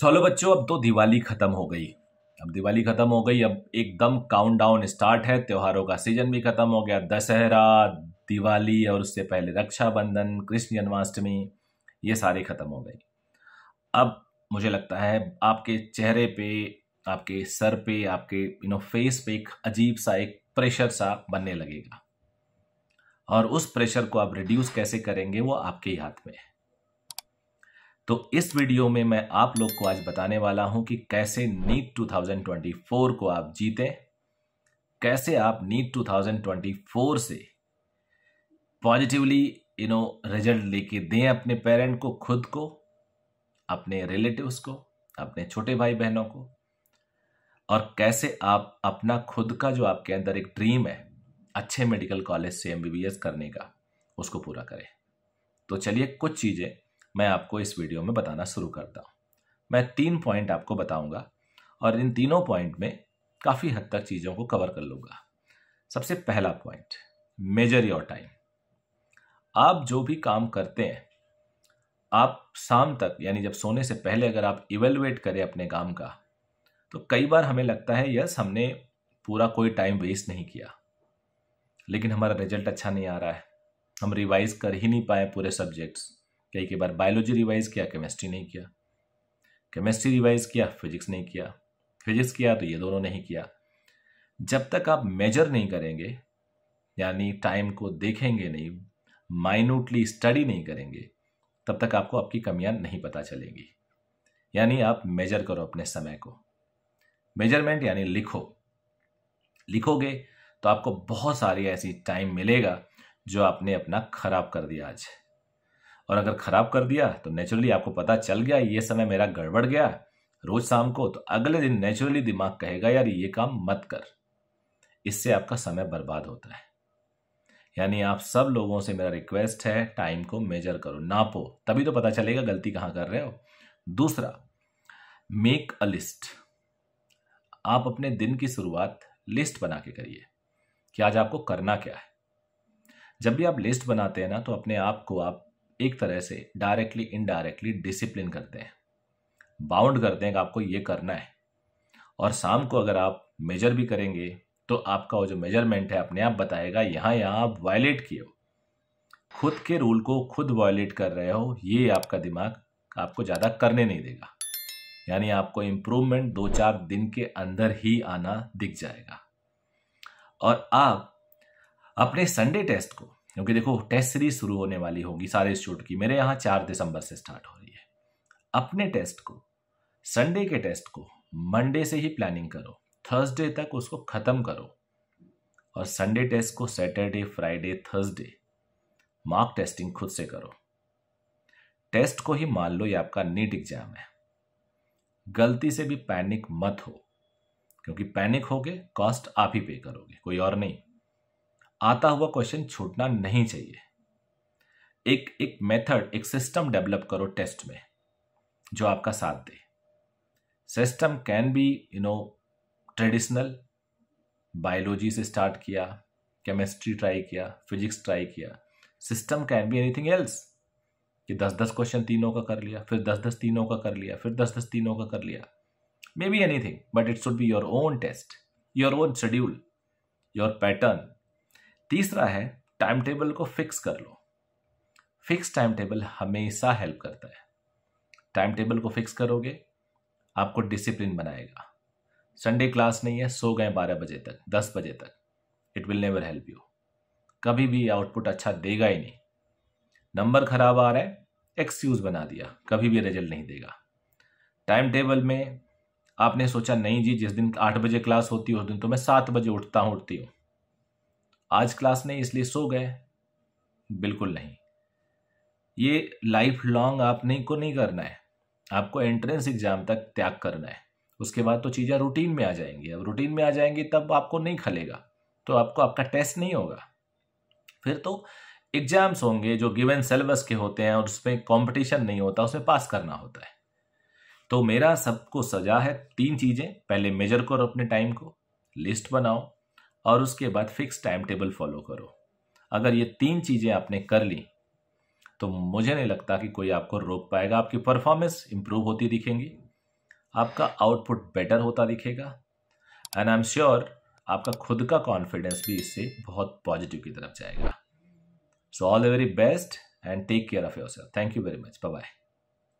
सॉलो बच्चों अब तो दिवाली ख़त्म हो गई अब दिवाली ख़त्म हो गई अब एकदम काउंटडाउन स्टार्ट है त्योहारों का सीजन भी ख़त्म हो गया दशहरा दिवाली और उससे पहले रक्षाबंधन कृष्ण जन्माष्टमी ये सारे ख़त्म हो गए अब मुझे लगता है आपके चेहरे पे आपके सर पे आपके यू नो फेस पे एक अजीब सा एक प्रेशर सा बनने लगेगा और उस प्रेशर को आप रिड्यूस कैसे करेंगे वो आपके हाथ में है तो इस वीडियो में मैं आप लोग को आज बताने वाला हूं कि कैसे नीट 2024 को आप जीतें कैसे आप नीट 2024 से पॉजिटिवली यू नो रिजल्ट लेके दें अपने पेरेंट को खुद को अपने रिलेटिव्स को अपने छोटे भाई बहनों को और कैसे आप अपना खुद का जो आपके अंदर एक ड्रीम है अच्छे मेडिकल कॉलेज से एमबीबीएस करने का उसको पूरा करें तो चलिए कुछ चीज़ें मैं आपको इस वीडियो में बताना शुरू करता हूँ मैं तीन पॉइंट आपको बताऊँगा और इन तीनों पॉइंट में काफ़ी हद तक चीज़ों को कवर कर लूँगा सबसे पहला पॉइंट मेजर योर टाइम आप जो भी काम करते हैं आप शाम तक यानी जब सोने से पहले अगर आप इवेलुएट करें अपने काम का तो कई बार हमें लगता है यस हमने पूरा कोई टाइम वेस्ट नहीं किया लेकिन हमारा रिजल्ट अच्छा नहीं आ रहा है हम रिवाइज कर ही नहीं पाए पूरे सब्जेक्ट्स कई कई बार बायोलॉजी रिवाइज किया केमिस्ट्री नहीं किया केमिस्ट्री रिवाइज किया फिजिक्स नहीं किया फिजिक्स किया तो ये दोनों नहीं किया जब तक आप मेजर नहीं करेंगे यानी टाइम को देखेंगे नहीं माइन्यूटली स्टडी नहीं करेंगे तब तक आपको आपकी कमियां नहीं पता चलेंगी यानी आप मेजर करो अपने समय को मेजरमेंट यानी लिखो लिखोगे तो आपको बहुत सारी ऐसी टाइम मिलेगा जो आपने अपना खराब कर दिया आज और अगर खराब कर दिया तो नेचुरली आपको पता चल गया ये समय मेरा गड़बड़ गया रोज शाम को तो अगले दिन नेचुरली दिमाग कहेगा यार ये काम मत कर इससे आपका समय बर्बाद होता है यानी आप सब लोगों से मेरा रिक्वेस्ट है टाइम को मेजर करो नापो तभी तो पता चलेगा गलती कहां कर रहे हो दूसरा मेक अ लिस्ट आप अपने दिन की शुरुआत लिस्ट बना के करिए कि आज आपको करना क्या है जब भी आप लिस्ट बनाते हैं ना तो अपने आप को आप एक तरह से डायरेक्टली इनडायरेक्टली डिसिप्लिन करते हैं बाउंड करते हैं कि आपको ये करना है और शाम को अगर आप मेजर भी करेंगे तो आपका वो जो मेजरमेंट है अपने आप बताएगा यहां यहां आप वायलेट किए हो खुद के रूल को खुद वायलेट कर रहे हो ये आपका दिमाग आपको ज़्यादा करने नहीं देगा यानी आपको इम्प्रूवमेंट दो चार दिन के अंदर ही आना दिख जाएगा और आप अपने संडे टेस्ट को क्योंकि देखो टेस्ट सीरीज शुरू होने वाली होगी सारे इंस्टीट्यूट की मेरे यहाँ चार दिसंबर से स्टार्ट हो रही है अपने टेस्ट को संडे के टेस्ट को मंडे से ही प्लानिंग करो थर्सडे तक उसको ख़त्म करो और संडे टेस्ट को Saturday Friday Thursday mark testing खुद से करो टेस्ट को ही मान लो ये आपका नीट एग्जाम है गलती से भी पैनिक मत हो क्योंकि पैनिक होगे कॉस्ट आप ही पे करोगे कोई और नहीं आता हुआ क्वेश्चन छूटना नहीं चाहिए एक एक मेथड एक सिस्टम डेवलप करो टेस्ट में जो आपका साथ दे system can be you know traditional biology से स्टार्ट किया केमिस्ट्री ट्राई किया फिजिक्स ट्राई किया system can be anything else कि दस दस क्वेश्चन तीनों का कर लिया फिर दस दस तीनों का कर लिया फिर दस दस तीनों का कर लिया maybe anything but it should be your own test your own schedule your pattern तीसरा है टाइम टेबल को फिक्स कर लो फिक्स टाइम टेबल हमेशा हेल्प करता है टाइम टेबल को फिक्स करोगे आपको डिसिप्लिन बनाएगा संडे क्लास नहीं है सो गए बारह बजे तक दस बजे तक it will never help you कभी भी आउटपुट अच्छा देगा ही नहीं नंबर खराब आ रहा है एक्सक्यूज बना दिया कभी भी रिजल्ट नहीं देगा टाइम टेबल में आपने सोचा नहीं जी जिस दिन आठ बजे क्लास होती है उस दिन तो मैं सात बजे उठता हूँ उठती हूँ आज क्लास नहीं इसलिए सो गए बिल्कुल नहीं ये लाइफ लॉन्ग आप नहीं को नहीं करना है आपको एंट्रेंस एग्जाम तक त्याग करना है उसके बाद तो चीज़ें रूटीन में आ जाएंगी अब रूटीन में आ जाएंगी तब आपको नहीं खलेगा तो आपको आपका टेस्ट नहीं होगा फिर तो एग्जाम्स होंगे जो गिवन सिलेबस के होते हैं और उसमें कंपटीशन नहीं होता उसमें पास करना होता है तो मेरा सबको सजा है तीन चीज़ें पहले मेजर करो अपने टाइम को लिस्ट बनाओ और उसके बाद फिक्स टाइम टेबल फॉलो करो अगर ये तीन चीज़ें आपने कर ली तो मुझे नहीं लगता कि कोई आपको रोक पाएगा आपकी परफॉर्मेंस इंप्रूव होती दिखेंगी आपका आउटपुट बेटर होता दिखेगा एंड आई एम श्योर आपका खुद का कॉन्फिडेंस भी इससे बहुत पॉजिटिव की तरफ जाएगा so all the very best and take care of yourself thank you very much bye bye